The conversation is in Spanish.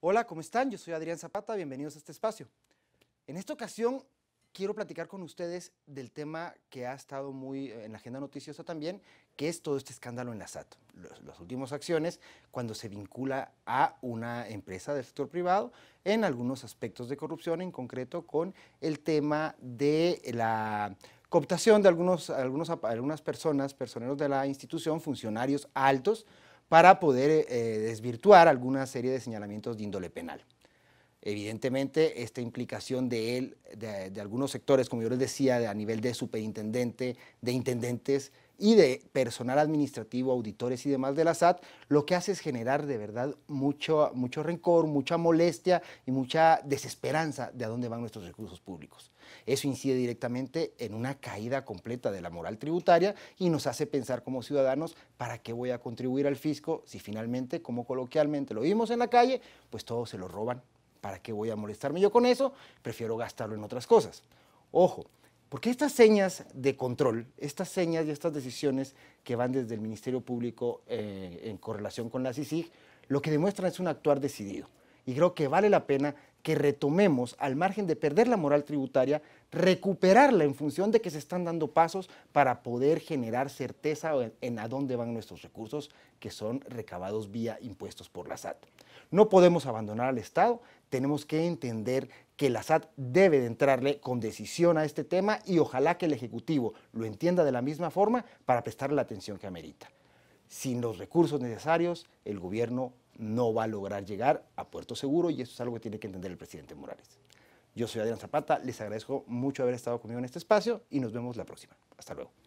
Hola, ¿cómo están? Yo soy Adrián Zapata, bienvenidos a este espacio. En esta ocasión quiero platicar con ustedes del tema que ha estado muy eh, en la agenda noticiosa también, que es todo este escándalo en la SAT, las últimas acciones cuando se vincula a una empresa del sector privado en algunos aspectos de corrupción, en concreto con el tema de la cooptación de algunos, algunas personas, personeros de la institución, funcionarios altos, para poder eh, eh, desvirtuar alguna serie de señalamientos de índole penal. Evidentemente, esta implicación de él, de, algunos sectores, como yo les decía, a nivel de superintendente, de intendentes, y de personal administrativo, auditores y demás de la SAT, lo que hace es generar de verdad mucho, mucho rencor, mucha molestia y mucha desesperanza de a dónde van nuestros recursos públicos. Eso incide directamente en una caída completa de la moral tributaria y nos hace pensar como ciudadanos, ¿para qué voy a contribuir al fisco si finalmente, como coloquialmente lo vimos en la calle, pues todos se lo roban? ¿Para qué voy a molestarme yo con eso? Prefiero gastarlo en otras cosas. Ojo, porque estas señas de control, estas señas y estas decisiones que van desde el Ministerio Público eh, en correlación con la CICIG, lo que demuestran es un actuar decidido. Y creo que vale la pena que retomemos, al margen de perder la moral tributaria, recuperarla en función de que se están dando pasos para poder generar certeza en, a dónde van nuestros recursos que son recabados vía impuestos por la SAT. No podemos abandonar al Estado, tenemos que entender que la SAT debe de entrarle con decisión a este tema y ojalá que el Ejecutivo lo entienda de la misma forma para prestarle la atención que amerita. Sin los recursos necesarios, el gobierno no va a lograr llegar a puerto seguro y eso es algo que tiene que entender el presidente Morales. Yo soy Adrián Zapata, les agradezco mucho haber estado conmigo en este espacio y nos vemos la próxima. Hasta luego.